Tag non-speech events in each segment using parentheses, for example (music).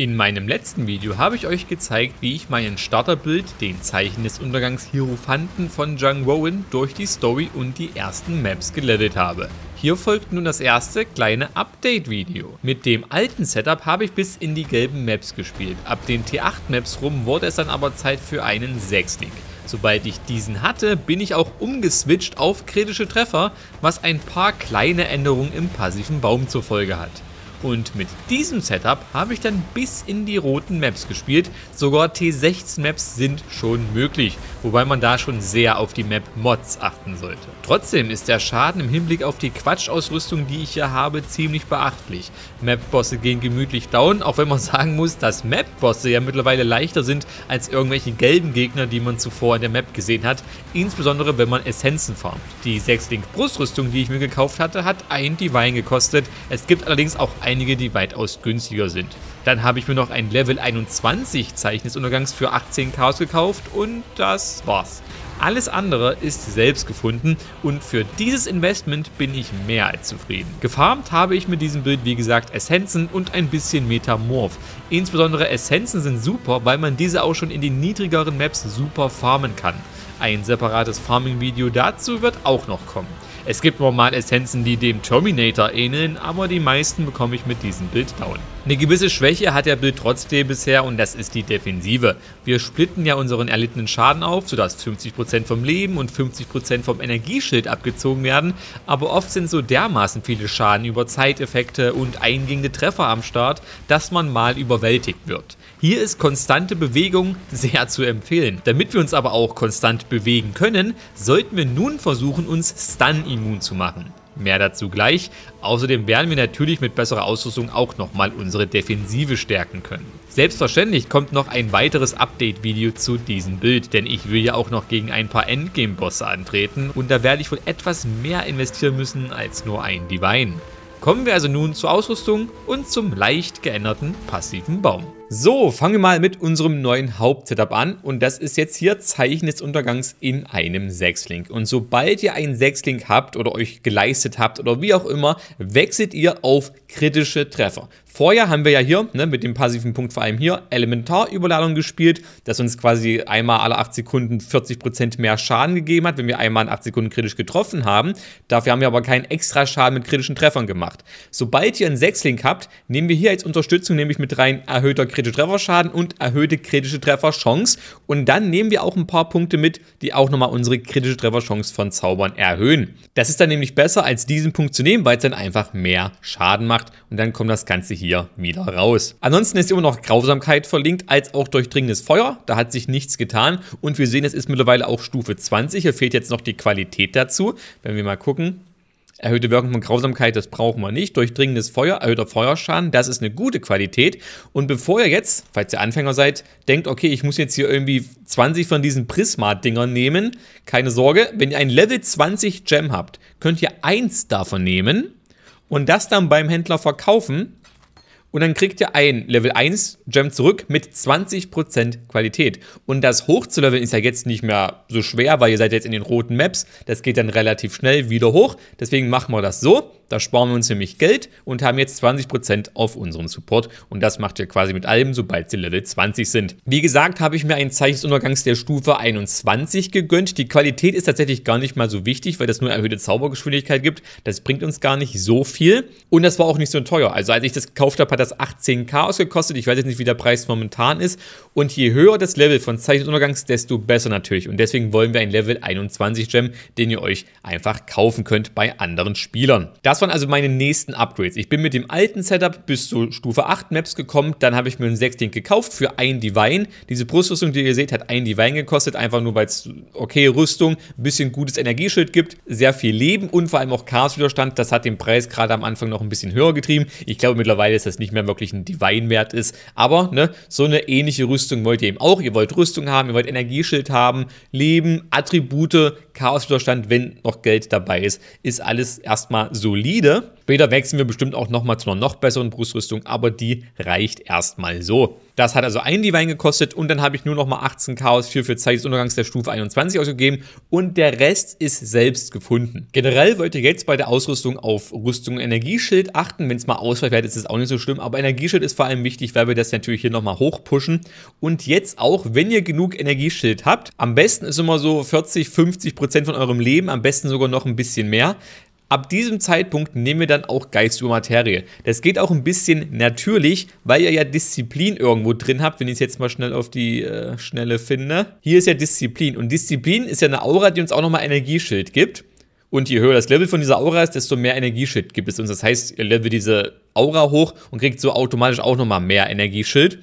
In meinem letzten Video habe ich euch gezeigt, wie ich meinen Starterbild, den Zeichen des Untergangs Hierophanten von Zhang Rowan, durch die Story und die ersten Maps gelevelt habe. Hier folgt nun das erste kleine Update-Video. Mit dem alten Setup habe ich bis in die gelben Maps gespielt, ab den T8-Maps rum wurde es dann aber Zeit für einen 6-Link. Sobald ich diesen hatte, bin ich auch umgeswitcht auf kritische Treffer, was ein paar kleine Änderungen im passiven Baum zur Folge hat. Und mit diesem Setup habe ich dann bis in die roten Maps gespielt. Sogar T16 Maps sind schon möglich wobei man da schon sehr auf die Map Mods achten sollte. Trotzdem ist der Schaden im Hinblick auf die Quatschausrüstung, die ich hier habe, ziemlich beachtlich. Map-Bosse gehen gemütlich down, auch wenn man (laughs) sagen muss, dass Map-Bosse ja mittlerweile leichter sind als irgendwelche gelben Gegner, die man zuvor in der Map gesehen hat, insbesondere wenn man Essenzen farmt. Die 6 Link Brustrüstung, die ich mir gekauft hatte, hat ein Divine gekostet, es gibt allerdings auch einige, die weitaus günstiger sind. Dann habe ich mir noch ein Level 21 Zeichnisuntergangs für 18 Chaos gekauft und das war's. Alles andere ist selbst gefunden und für dieses Investment bin ich mehr als zufrieden. Gefarmt habe ich mit diesem Bild wie gesagt Essenzen und ein bisschen Metamorph. Insbesondere Essenzen sind super, weil man diese auch schon in den niedrigeren Maps super farmen kann. Ein separates Farming-Video dazu wird auch noch kommen. Es gibt normal Essenzen, die dem Terminator ähneln, aber die meisten bekomme ich mit diesem Bild down. Eine gewisse Schwäche hat der Bild trotzdem bisher und das ist die Defensive. Wir splitten ja unseren erlittenen Schaden auf, sodass 50% vom Leben und 50% vom Energieschild abgezogen werden, aber oft sind so dermaßen viele Schaden über Zeiteffekte und eingehende Treffer am Start, dass man mal überwältigt wird. Hier ist konstante Bewegung sehr zu empfehlen. Damit wir uns aber auch konstant bewegen können, sollten wir nun versuchen, uns Stun immun zu machen. Mehr dazu gleich. Außerdem werden wir natürlich mit besserer Ausrüstung auch nochmal unsere Defensive stärken können. Selbstverständlich kommt noch ein weiteres Update-Video zu diesem Bild, denn ich will ja auch noch gegen ein paar Endgame-Bosse antreten und da werde ich wohl etwas mehr investieren müssen als nur ein Divine. Kommen wir also nun zur Ausrüstung und zum leicht geänderten passiven Baum. So, fangen wir mal mit unserem neuen Hauptsetup an und das ist jetzt hier Zeichen des Untergangs in einem Sechslink. Und sobald ihr einen Sechslink habt oder euch geleistet habt oder wie auch immer, wechselt ihr auf kritische Treffer. Vorher haben wir ja hier ne, mit dem passiven Punkt vor allem hier Elementarüberladung gespielt, das uns quasi einmal alle 8 Sekunden 40% mehr Schaden gegeben hat, wenn wir einmal in 8 Sekunden kritisch getroffen haben. Dafür haben wir aber keinen extra Schaden mit kritischen Treffern gemacht. Sobald ihr einen Sechslink habt, nehmen wir hier als Unterstützung nämlich mit rein erhöhter kritischer Trefferschaden und erhöhte kritische Trefferchance und dann nehmen wir auch ein paar Punkte mit, die auch nochmal unsere kritische Trefferchance von Zaubern erhöhen. Das ist dann nämlich besser als diesen Punkt zu nehmen, weil es dann einfach mehr Schaden macht gemacht und dann kommt das Ganze hier wieder raus. Ansonsten ist immer noch Grausamkeit verlinkt, als auch durchdringendes Feuer. Da hat sich nichts getan und wir sehen, es ist mittlerweile auch Stufe 20. Hier fehlt jetzt noch die Qualität dazu. Wenn wir mal gucken, Erhöhte Wirkung von Grausamkeit, das brauchen wir nicht. Durchdringendes Feuer, erhöhter Feuerschaden, das ist eine gute Qualität. Und bevor ihr jetzt, falls ihr Anfänger seid, denkt, okay, ich muss jetzt hier irgendwie 20 von diesen Prisma-Dingern nehmen, keine Sorge, wenn ihr ein Level 20 Gem habt, könnt ihr eins davon nehmen und das dann beim Händler verkaufen. Und dann kriegt ihr ein Level 1 Gem zurück mit 20% Qualität. Und das hochzuleveln ist ja jetzt nicht mehr so schwer, weil ihr seid jetzt in den roten Maps. Das geht dann relativ schnell wieder hoch. Deswegen machen wir das so da sparen wir uns nämlich Geld und haben jetzt 20% auf unseren Support. Und das macht ihr quasi mit allem, sobald sie Level 20 sind. Wie gesagt, habe ich mir ein Zeichen der Stufe 21 gegönnt. Die Qualität ist tatsächlich gar nicht mal so wichtig, weil das nur erhöhte Zaubergeschwindigkeit gibt. Das bringt uns gar nicht so viel. Und das war auch nicht so teuer. Also als ich das gekauft habe, hat das 18k ausgekostet. Ich weiß jetzt nicht, wie der Preis momentan ist. Und je höher das Level von Zeichen desto besser natürlich. Und deswegen wollen wir ein Level 21 Gem, den ihr euch einfach kaufen könnt bei anderen Spielern. Das waren also meine nächsten Upgrades. Ich bin mit dem alten Setup bis zu Stufe 8 Maps gekommen. Dann habe ich mir einen 16 gekauft für ein Divine. Diese Brustrüstung, die ihr seht, hat ein Divine gekostet. Einfach nur, weil es okay Rüstung, ein bisschen gutes Energieschild gibt, sehr viel Leben und vor allem auch Chaoswiderstand. Das hat den Preis gerade am Anfang noch ein bisschen höher getrieben. Ich glaube mittlerweile, ist das nicht mehr wirklich ein Divine-Wert ist. Aber ne, so eine ähnliche Rüstung wollt ihr eben auch. Ihr wollt Rüstung haben, ihr wollt Energieschild haben, Leben, Attribute, Chaoswiderstand, wenn noch Geld dabei ist. Ist alles erstmal solide solide. Später wechseln wir bestimmt auch nochmal zu einer noch besseren Brustrüstung, aber die reicht erstmal so. Das hat also ein Divine gekostet und dann habe ich nur nochmal 18 Chaos, 4 für Zeit des Untergangs der Stufe 21 ausgegeben und der Rest ist selbst gefunden. Generell wollt ihr jetzt bei der Ausrüstung auf Rüstung und Energieschild achten. Wenn es mal ausweicht wird, ist es auch nicht so schlimm, aber Energieschild ist vor allem wichtig, weil wir das natürlich hier nochmal hochpushen. Und jetzt auch, wenn ihr genug Energieschild habt, am besten ist immer so 40, 50 Prozent von eurem Leben, am besten sogar noch ein bisschen mehr, Ab diesem Zeitpunkt nehmen wir dann auch Geist über Materie. Das geht auch ein bisschen natürlich, weil ihr ja Disziplin irgendwo drin habt, wenn ich es jetzt mal schnell auf die äh, Schnelle finde. Hier ist ja Disziplin und Disziplin ist ja eine Aura, die uns auch nochmal Energieschild gibt. Und je höher das Level von dieser Aura ist, desto mehr Energieschild gibt es uns. Das heißt, ihr levelt diese Aura hoch und kriegt so automatisch auch nochmal mehr Energieschild.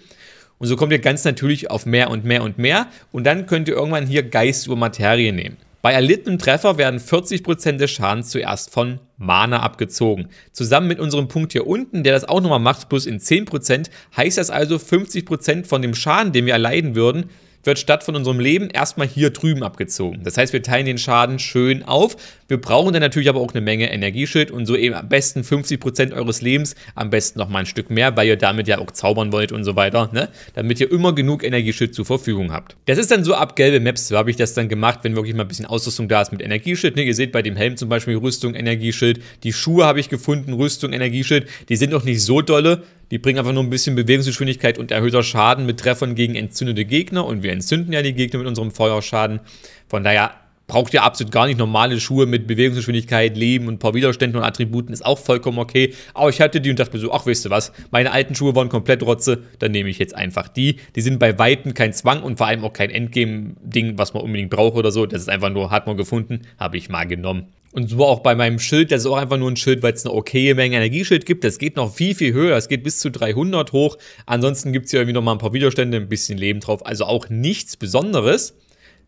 Und so kommt ihr ganz natürlich auf mehr und mehr und mehr. Und dann könnt ihr irgendwann hier Geist über Materie nehmen. Bei erlittenem Treffer werden 40% des Schadens zuerst von Mana abgezogen. Zusammen mit unserem Punkt hier unten, der das auch nochmal macht, plus in 10%, heißt das also 50% von dem Schaden, den wir erleiden würden, wird statt von unserem Leben erstmal hier drüben abgezogen. Das heißt, wir teilen den Schaden schön auf. Wir brauchen dann natürlich aber auch eine Menge Energieschild und so eben am besten 50% eures Lebens, am besten nochmal ein Stück mehr, weil ihr damit ja auch zaubern wollt und so weiter, ne? damit ihr immer genug Energieschild zur Verfügung habt. Das ist dann so ab gelbe Maps, so habe ich das dann gemacht, wenn wirklich mal ein bisschen Ausrüstung da ist mit Energieschild. Ne? Ihr seht bei dem Helm zum Beispiel Rüstung, Energieschild, die Schuhe habe ich gefunden, Rüstung, Energieschild, die sind noch nicht so dolle, die bringen einfach nur ein bisschen Bewegungsgeschwindigkeit und erhöhter Schaden mit Treffern gegen entzündete Gegner. Und wir entzünden ja die Gegner mit unserem Feuerschaden. Von daher braucht ihr absolut gar nicht normale Schuhe mit Bewegungsgeschwindigkeit, Leben und ein paar Widerständen und Attributen. Ist auch vollkommen okay. Aber ich hatte die und dachte mir so, ach, weißt du was, meine alten Schuhe waren komplett Rotze. Dann nehme ich jetzt einfach die. Die sind bei Weitem kein Zwang und vor allem auch kein Endgame-Ding, was man unbedingt braucht oder so. Das ist einfach nur, hat man gefunden, habe ich mal genommen. Und so auch bei meinem Schild, das ist auch einfach nur ein Schild, weil es eine okaye Menge Energieschild gibt. Das geht noch viel, viel höher. Es geht bis zu 300 hoch. Ansonsten gibt es hier irgendwie nochmal ein paar Widerstände, ein bisschen Leben drauf. Also auch nichts Besonderes.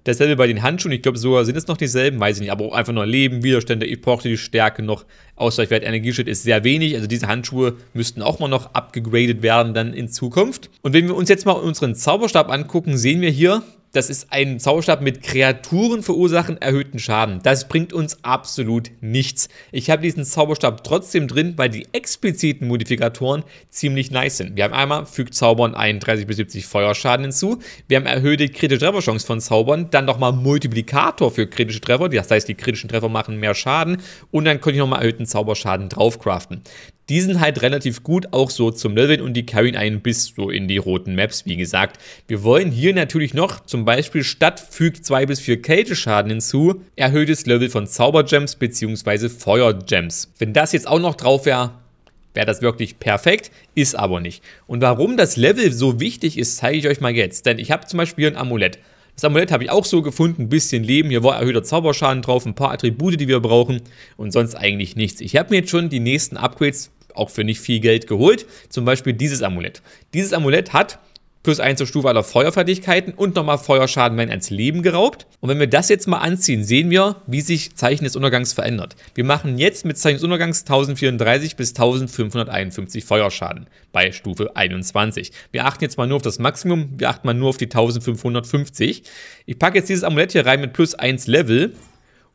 Dasselbe bei den Handschuhen. Ich glaube, sogar sind es noch dieselben. Weiß ich nicht. Aber auch einfach nur Leben, Widerstände. Ich brauchte die Stärke noch. Ausweichwert Energieschild ist sehr wenig. Also diese Handschuhe müssten auch mal noch abgegradet werden dann in Zukunft. Und wenn wir uns jetzt mal unseren Zauberstab angucken, sehen wir hier, das ist ein Zauberstab mit Kreaturen verursachen erhöhten Schaden. Das bringt uns absolut nichts. Ich habe diesen Zauberstab trotzdem drin, weil die expliziten Modifikatoren ziemlich nice sind. Wir haben einmal fügt Zaubern 31 bis 70 Feuerschaden hinzu. Wir haben erhöhte kritische Trefferchance von Zaubern. Dann nochmal Multiplikator für kritische Treffer. Das heißt, die kritischen Treffer machen mehr Schaden. Und dann könnte ich nochmal erhöhten Zauberschaden draufcraften. Die sind halt relativ gut auch so zum Leveln und die carryen einen bis so in die roten Maps, wie gesagt. Wir wollen hier natürlich noch zum Beispiel statt fügt 2 bis 4 Kälteschaden hinzu, erhöhtes Level von Zaubergems bzw. Feuergems. Wenn das jetzt auch noch drauf wäre, wäre das wirklich perfekt, ist aber nicht. Und warum das Level so wichtig ist, zeige ich euch mal jetzt. Denn ich habe zum Beispiel hier ein Amulett. Das Amulett habe ich auch so gefunden, ein bisschen Leben, hier war erhöhter Zauberschaden drauf, ein paar Attribute, die wir brauchen und sonst eigentlich nichts. Ich habe mir jetzt schon die nächsten Upgrades auch für nicht viel Geld geholt. Zum Beispiel dieses Amulett. Dieses Amulett hat plus 1 zur Stufe aller Feuerfertigkeiten und nochmal Feuerschaden wenn ans Leben geraubt. Und wenn wir das jetzt mal anziehen, sehen wir, wie sich Zeichen des Untergangs verändert. Wir machen jetzt mit Zeichen des Untergangs 1034 bis 1551 Feuerschaden bei Stufe 21. Wir achten jetzt mal nur auf das Maximum, wir achten mal nur auf die 1550. Ich packe jetzt dieses Amulett hier rein mit plus 1 Level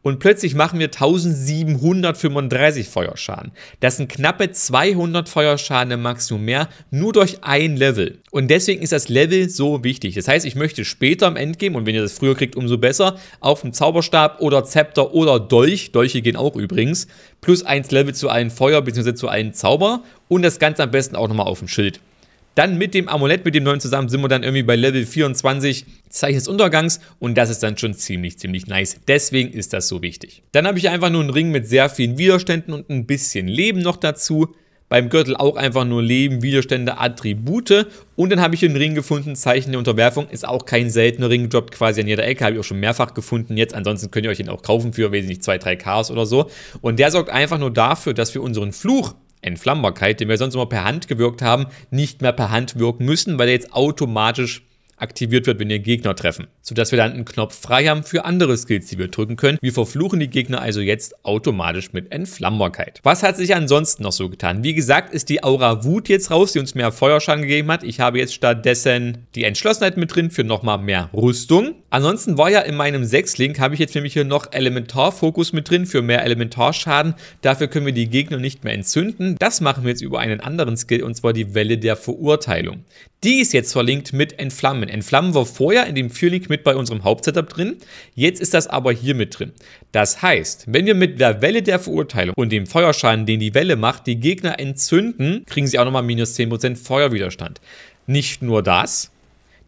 und plötzlich machen wir 1735 Feuerschaden. Das sind knappe 200 Feuerschaden im Maximum mehr, nur durch ein Level. Und deswegen ist das Level so wichtig. Das heißt, ich möchte später im Endgame, und wenn ihr das früher kriegt, umso besser, auf dem Zauberstab oder Zepter oder Dolch, Dolche gehen auch übrigens, plus eins Level zu einem Feuer bzw. zu einem Zauber und das Ganze am besten auch nochmal auf dem Schild. Dann mit dem Amulett, mit dem neuen zusammen, sind wir dann irgendwie bei Level 24, Zeichen des Untergangs. Und das ist dann schon ziemlich, ziemlich nice. Deswegen ist das so wichtig. Dann habe ich einfach nur einen Ring mit sehr vielen Widerständen und ein bisschen Leben noch dazu. Beim Gürtel auch einfach nur Leben, Widerstände, Attribute. Und dann habe ich einen Ring gefunden, Zeichen der Unterwerfung. Ist auch kein seltener Ring, droppt quasi an jeder Ecke. Habe ich auch schon mehrfach gefunden jetzt. Ansonsten könnt ihr euch den auch kaufen für wesentlich 2, 3 Ks oder so. Und der sorgt einfach nur dafür, dass wir unseren Fluch Entflammbarkeit, den wir sonst immer per Hand gewirkt haben, nicht mehr per Hand wirken müssen, weil er jetzt automatisch aktiviert wird, wenn wir Gegner treffen sodass wir dann einen Knopf frei haben für andere Skills, die wir drücken können. Wir verfluchen die Gegner also jetzt automatisch mit Entflammbarkeit. Was hat sich ansonsten noch so getan? Wie gesagt, ist die Aura Wut jetzt raus, die uns mehr Feuerschaden gegeben hat. Ich habe jetzt stattdessen die Entschlossenheit mit drin für nochmal mehr Rüstung. Ansonsten war ja in meinem 6-Link, habe ich jetzt nämlich hier noch Elementarfokus mit drin für mehr Elementarschaden. Dafür können wir die Gegner nicht mehr entzünden. Das machen wir jetzt über einen anderen Skill und zwar die Welle der Verurteilung. Die ist jetzt verlinkt mit Entflammen. Entflammen war vorher in dem 4-Link mit mit bei unserem Hauptsetup drin. Jetzt ist das aber hier mit drin. Das heißt, wenn wir mit der Welle der Verurteilung und dem Feuerschaden, den die Welle macht, die Gegner entzünden, kriegen sie auch nochmal minus 10% Feuerwiderstand. Nicht nur das,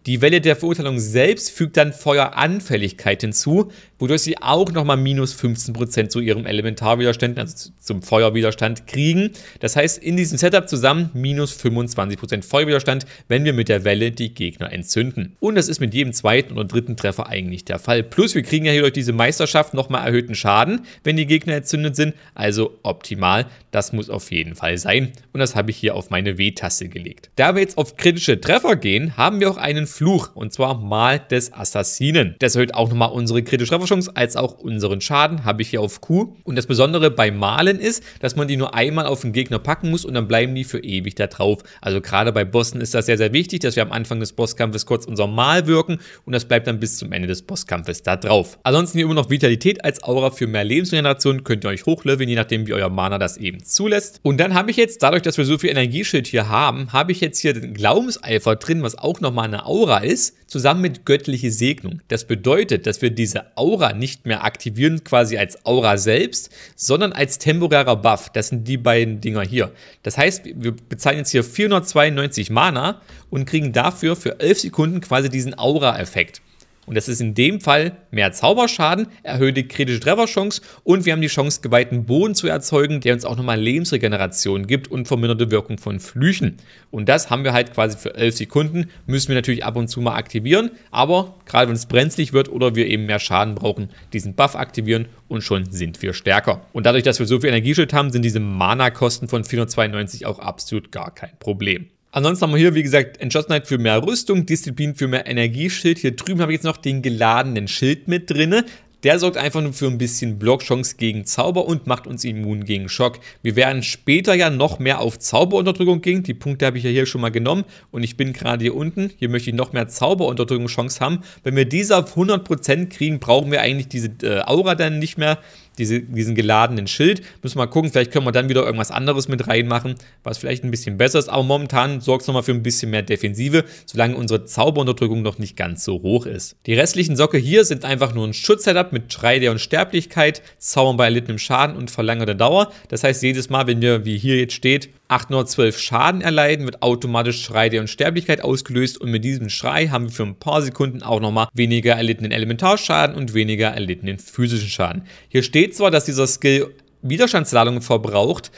die Welle der Verurteilung selbst fügt dann Feueranfälligkeit hinzu, wodurch sie auch nochmal minus 15% zu ihrem Elementarwiderstand, also zum Feuerwiderstand, kriegen. Das heißt, in diesem Setup zusammen minus 25% Feuerwiderstand, wenn wir mit der Welle die Gegner entzünden. Und das ist mit jedem zweiten oder dritten Treffer eigentlich der Fall. Plus, wir kriegen ja hier durch diese Meisterschaft nochmal erhöhten Schaden, wenn die Gegner entzündet sind. Also optimal. Das muss auf jeden Fall sein. Und das habe ich hier auf meine W-Taste gelegt. Da wir jetzt auf kritische Treffer gehen, haben wir auch einen Fluch, und zwar Mal des Assassinen. Das erhöht auch nochmal unsere kritische Trefferchance als auch unseren Schaden, habe ich hier auf Q. Und das Besondere bei Malen ist, dass man die nur einmal auf den Gegner packen muss und dann bleiben die für ewig da drauf. Also gerade bei Bossen ist das sehr, sehr wichtig, dass wir am Anfang des Bosskampfes kurz unser Mal wirken und das bleibt dann bis zum Ende des Bosskampfes da drauf. Ansonsten hier immer noch Vitalität als Aura für mehr Lebensregeneration, könnt ihr euch hochleveln, je nachdem wie euer Mana das eben zulässt. Und dann habe ich jetzt, dadurch, dass wir so viel Energieschild hier haben, habe ich jetzt hier den Glaubenseifer drin, was auch nochmal eine Aura Aura ist, zusammen mit göttliche Segnung. Das bedeutet, dass wir diese Aura nicht mehr aktivieren, quasi als Aura selbst, sondern als temporärer Buff. Das sind die beiden Dinger hier. Das heißt, wir bezahlen jetzt hier 492 Mana und kriegen dafür für 11 Sekunden quasi diesen Aura-Effekt. Und das ist in dem Fall mehr Zauberschaden, erhöhte kritische Trefferchance und wir haben die Chance, geweihten Boden zu erzeugen, der uns auch nochmal Lebensregeneration gibt und verminderte Wirkung von Flüchen. Und das haben wir halt quasi für 11 Sekunden, müssen wir natürlich ab und zu mal aktivieren, aber gerade wenn es brenzlig wird oder wir eben mehr Schaden brauchen, diesen Buff aktivieren und schon sind wir stärker. Und dadurch, dass wir so viel Energieschild haben, sind diese Mana-Kosten von 492 auch absolut gar kein Problem. Ansonsten haben wir hier, wie gesagt, Entschlossenheit für mehr Rüstung, Disziplin für mehr Energieschild. Hier drüben habe ich jetzt noch den geladenen Schild mit drinne. Der sorgt einfach nur für ein bisschen Blockchance gegen Zauber und macht uns immun gegen Schock. Wir werden später ja noch mehr auf Zauberunterdrückung gehen. Die Punkte habe ich ja hier schon mal genommen und ich bin gerade hier unten. Hier möchte ich noch mehr Zauberunterdrückungschance haben. Wenn wir diese auf 100% kriegen, brauchen wir eigentlich diese äh, Aura dann nicht mehr diese, diesen geladenen Schild. Müssen wir mal gucken, vielleicht können wir dann wieder irgendwas anderes mit reinmachen, was vielleicht ein bisschen besser ist. Aber momentan sorgt es nochmal für ein bisschen mehr Defensive, solange unsere Zauberunterdrückung noch nicht ganz so hoch ist. Die restlichen Socke hier sind einfach nur ein Schutzsetup mit Schrei der Unsterblichkeit, Zaubern bei erlittenem Schaden und verlangerter Dauer. Das heißt, jedes Mal, wenn wir, wie hier jetzt steht, 812 Schaden erleiden, wird automatisch Schrei der Unsterblichkeit ausgelöst und mit diesem Schrei haben wir für ein paar Sekunden auch nochmal weniger erlittenen Elementarschaden und weniger erlittenen physischen Schaden. Hier steht steht zwar, dass dieser Skill Widerstandsladungen verbraucht,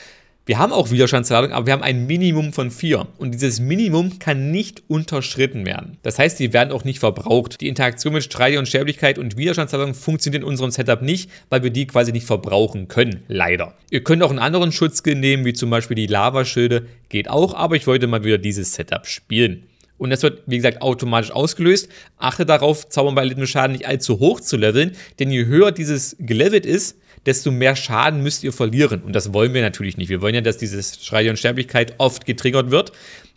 wir haben auch Widerstandsladungen, aber wir haben ein Minimum von vier Und dieses Minimum kann nicht unterschritten werden. Das heißt, die werden auch nicht verbraucht. Die Interaktion mit Streide und Sterblichkeit und Widerstandsladungen funktioniert in unserem Setup nicht, weil wir die quasi nicht verbrauchen können. Leider. Ihr könnt auch einen anderen Schutzskill nehmen, wie zum Beispiel die Lavaschilde. Geht auch, aber ich wollte mal wieder dieses Setup spielen. Und das wird, wie gesagt, automatisch ausgelöst. Achte darauf, Zaubern bei erlittenem Schaden nicht allzu hoch zu leveln, denn je höher dieses gelevelt ist, desto mehr Schaden müsst ihr verlieren. Und das wollen wir natürlich nicht. Wir wollen ja, dass dieses Schrei und Sterblichkeit oft getriggert wird.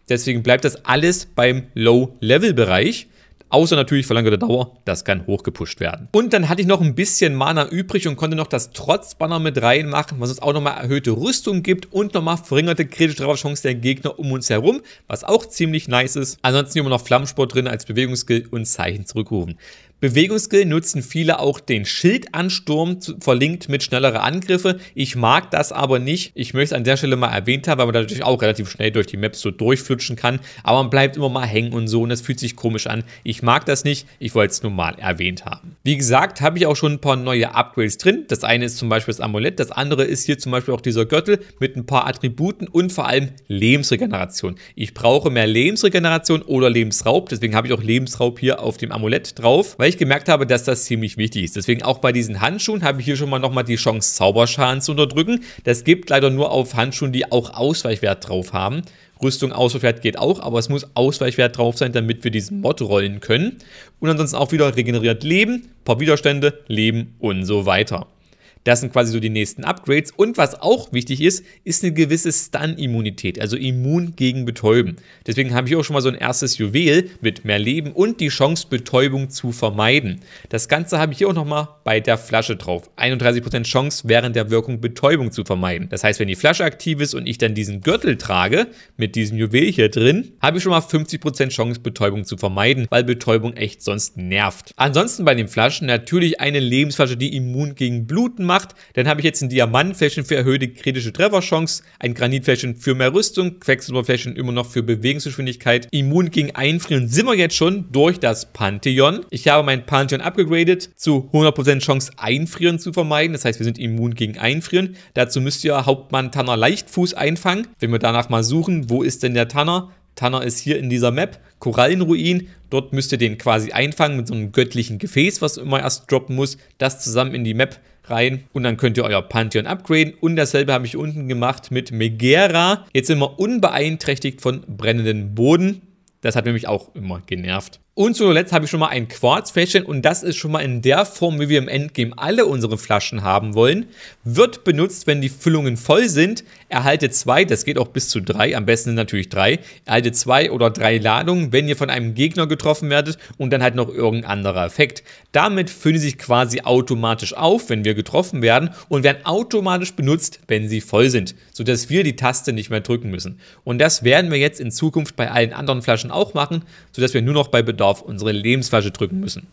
Deswegen bleibt das alles beim Low-Level-Bereich. Außer natürlich verlängerte Dauer, das kann hochgepusht werden. Und dann hatte ich noch ein bisschen Mana übrig und konnte noch das Trotzbanner mit reinmachen, was uns auch nochmal erhöhte Rüstung gibt und nochmal verringerte kritische Trefferchance der Gegner um uns herum, was auch ziemlich nice ist. Ansonsten immer noch Flammensport drin als Bewegungsskill und Zeichen zurückrufen. Bewegungsskill nutzen viele auch den Schildansturm, verlinkt mit schnellere Angriffe. Ich mag das aber nicht. Ich möchte es an der Stelle mal erwähnt haben, weil man natürlich auch relativ schnell durch die Maps so durchflutschen kann. Aber man bleibt immer mal hängen und so und das fühlt sich komisch an. Ich mag das nicht. Ich wollte es nur mal erwähnt haben. Wie gesagt, habe ich auch schon ein paar neue Upgrades drin. Das eine ist zum Beispiel das Amulett. Das andere ist hier zum Beispiel auch dieser Gürtel mit ein paar Attributen und vor allem Lebensregeneration. Ich brauche mehr Lebensregeneration oder Lebensraub. Deswegen habe ich auch Lebensraub hier auf dem Amulett drauf, weil ich ich gemerkt habe, dass das ziemlich wichtig ist. Deswegen auch bei diesen Handschuhen habe ich hier schon mal nochmal die Chance, Zauberschaden zu unterdrücken. Das gibt leider nur auf Handschuhen, die auch Ausweichwert drauf haben. Rüstung Ausweichwert geht auch, aber es muss Ausweichwert drauf sein, damit wir diesen Mod rollen können. Und ansonsten auch wieder regeneriert Leben, paar Widerstände, Leben und so weiter. Das sind quasi so die nächsten Upgrades. Und was auch wichtig ist, ist eine gewisse Stun-Immunität, also immun gegen Betäuben. Deswegen habe ich auch schon mal so ein erstes Juwel mit mehr Leben und die Chance, Betäubung zu vermeiden. Das Ganze habe ich hier auch nochmal bei der Flasche drauf. 31% Chance während der Wirkung Betäubung zu vermeiden. Das heißt, wenn die Flasche aktiv ist und ich dann diesen Gürtel trage, mit diesem Juwel hier drin, habe ich schon mal 50% Chance, Betäubung zu vermeiden, weil Betäubung echt sonst nervt. Ansonsten bei den Flaschen natürlich eine Lebensflasche, die immun gegen Bluten gemacht, dann habe ich jetzt ein Diamantfläschchen für erhöhte kritische Trefferchance, ein Granitfläschchen für mehr Rüstung, Quecksilberfläschchen immer noch für Bewegungsgeschwindigkeit, immun gegen Einfrieren sind wir jetzt schon durch das Pantheon. Ich habe mein Pantheon abgegradet zu 100% Chance Einfrieren zu vermeiden, das heißt wir sind immun gegen Einfrieren. Dazu müsst ihr Hauptmann Tanner Leichtfuß einfangen. Wenn wir danach mal suchen, wo ist denn der Tanner? Tanner ist hier in dieser Map, Korallenruin. Dort müsst ihr den quasi einfangen mit so einem göttlichen Gefäß, was immer erst droppen muss. Das zusammen in die Map rein und dann könnt ihr euer Pantheon upgraden. Und dasselbe habe ich unten gemacht mit Megera. Jetzt sind wir unbeeinträchtigt von brennenden Boden. Das hat nämlich auch immer genervt. Und zu letzt habe ich schon mal ein Quarzfläschchen und das ist schon mal in der Form, wie wir im Endgame alle unsere Flaschen haben wollen. Wird benutzt, wenn die Füllungen voll sind. Erhalte zwei, das geht auch bis zu drei, am besten natürlich drei. Erhalte zwei oder drei Ladungen, wenn ihr von einem Gegner getroffen werdet und dann halt noch irgendein anderer Effekt. Damit füllen sie sich quasi automatisch auf, wenn wir getroffen werden und werden automatisch benutzt, wenn sie voll sind, sodass wir die Taste nicht mehr drücken müssen. Und das werden wir jetzt in Zukunft bei allen anderen Flaschen auch machen, sodass wir nur noch bei Bedarf runter auf unsere Lebensflasche drücken müssen.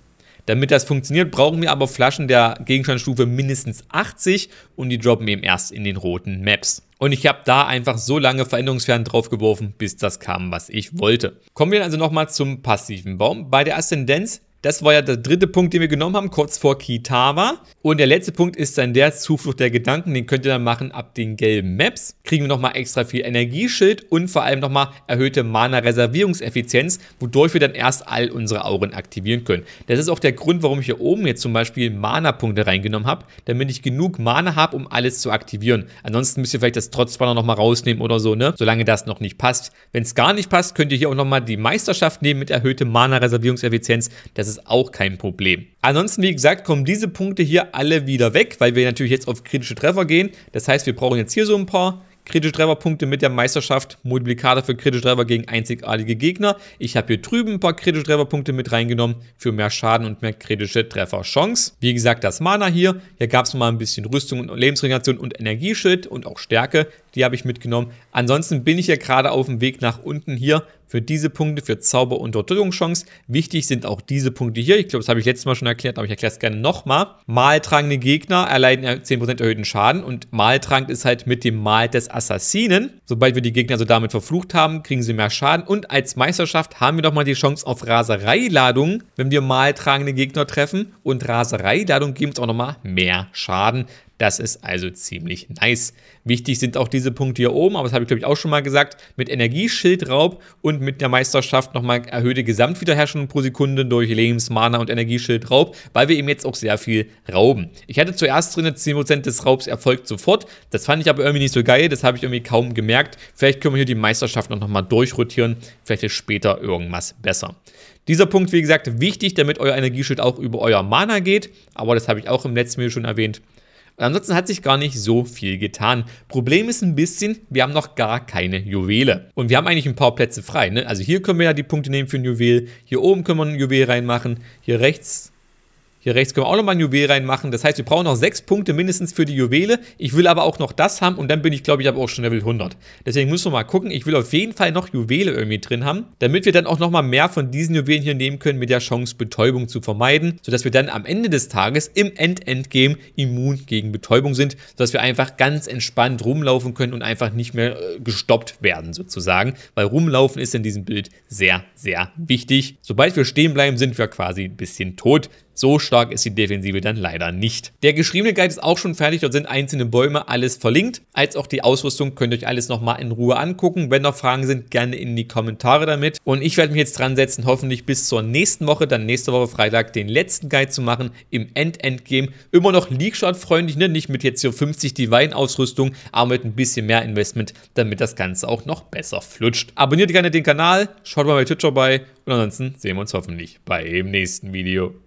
Damit das funktioniert, brauchen wir aber Flaschen der Gegenstandsstufe mindestens 80 und die droppen eben erst in den roten Maps. Und ich habe da einfach so lange Veränderungsfernen draufgeworfen, bis das kam, was ich wollte. Kommen wir also nochmal zum passiven Baum. Bei der Aszendenz das war ja der dritte Punkt, den wir genommen haben, kurz vor Kitawa. Und der letzte Punkt ist dann der Zuflucht der Gedanken. Den könnt ihr dann machen ab den gelben Maps. Kriegen wir nochmal extra viel Energieschild und vor allem nochmal erhöhte Mana-Reservierungseffizienz, wodurch wir dann erst all unsere Auren aktivieren können. Das ist auch der Grund, warum ich hier oben jetzt zum Beispiel Mana-Punkte reingenommen habe, damit ich genug Mana habe, um alles zu aktivieren. Ansonsten müsst ihr vielleicht das Trotzbanner nochmal rausnehmen oder so, ne? Solange das noch nicht passt. Wenn es gar nicht passt, könnt ihr hier auch nochmal die Meisterschaft nehmen mit erhöhte Mana-Reservierungseffizienz. Das das ist auch kein Problem. Ansonsten, wie gesagt, kommen diese Punkte hier alle wieder weg, weil wir natürlich jetzt auf kritische Treffer gehen. Das heißt, wir brauchen jetzt hier so ein paar kritische Trefferpunkte mit der Meisterschaft, Multiplikator für kritische Treffer gegen einzigartige Gegner. Ich habe hier drüben ein paar kritische Trefferpunkte mit reingenommen für mehr Schaden und mehr kritische Trefferchance. Wie gesagt, das Mana hier. Hier gab es mal ein bisschen Rüstung und Lebensregeneration und Energieschild und auch Stärke die habe ich mitgenommen. Ansonsten bin ich ja gerade auf dem Weg nach unten hier für diese Punkte, für Zauber- und Unterdrückungschance. Wichtig sind auch diese Punkte hier. Ich glaube, das habe ich letztes Mal schon erklärt, aber ich erkläre es gerne nochmal. Maltragende Gegner erleiden 10% erhöhten Schaden und Maltrank ist halt mit dem Mal des Assassinen. Sobald wir die Gegner also damit verflucht haben, kriegen sie mehr Schaden und als Meisterschaft haben wir nochmal die Chance auf Rasereiladung, wenn wir maltragende Gegner treffen und Rasereiladung geben uns auch nochmal mehr Schaden. Das ist also ziemlich nice. Wichtig sind auch diese Punkte hier oben, aber das habe ich glaube ich auch schon mal gesagt, mit Energieschildraub und mit der Meisterschaft nochmal erhöhte Gesamtwiederherrschung pro Sekunde durch Lebensmana und Energieschildraub, weil wir eben jetzt auch sehr viel rauben. Ich hatte zuerst drin, 10% des Raubs erfolgt sofort, das fand ich aber irgendwie nicht so geil, das habe ich irgendwie kaum gemerkt. Vielleicht können wir hier die Meisterschaft noch mal durchrotieren, vielleicht ist später irgendwas besser. Dieser Punkt, wie gesagt, wichtig, damit euer Energieschild auch über euer Mana geht, aber das habe ich auch im letzten Video schon erwähnt ansonsten hat sich gar nicht so viel getan. Problem ist ein bisschen, wir haben noch gar keine Juwele. Und wir haben eigentlich ein paar Plätze frei. Ne? Also hier können wir ja die Punkte nehmen für ein Juwel. Hier oben können wir ein Juwel reinmachen. Hier rechts hier rechts können wir auch nochmal ein Juwel reinmachen. Das heißt, wir brauchen noch sechs Punkte mindestens für die Juwele. Ich will aber auch noch das haben und dann bin ich, glaube ich, aber auch schon Level 100. Deswegen müssen wir mal gucken. Ich will auf jeden Fall noch Juwele irgendwie drin haben, damit wir dann auch nochmal mehr von diesen Juwelen hier nehmen können, mit der Chance, Betäubung zu vermeiden, sodass wir dann am Ende des Tages im end end game immun gegen Betäubung sind, sodass wir einfach ganz entspannt rumlaufen können und einfach nicht mehr äh, gestoppt werden sozusagen, weil rumlaufen ist in diesem Bild sehr, sehr wichtig. Sobald wir stehen bleiben, sind wir quasi ein bisschen tot. So stark ist die Defensive dann leider nicht. Der geschriebene Guide ist auch schon fertig, dort sind einzelne Bäume alles verlinkt, als auch die Ausrüstung könnt ihr euch alles nochmal in Ruhe angucken. Wenn noch Fragen sind, gerne in die Kommentare damit. Und ich werde mich jetzt dran setzen, hoffentlich bis zur nächsten Woche, dann nächste Woche Freitag, den letzten Guide zu machen im End-End-Game. Immer noch League-Shot-freundlich, ne? nicht mit jetzt hier 50 Divine-Ausrüstung, aber mit ein bisschen mehr Investment, damit das Ganze auch noch besser flutscht. Abonniert gerne den Kanal, schaut mal bei Twitch vorbei und ansonsten sehen wir uns hoffentlich bei dem nächsten Video.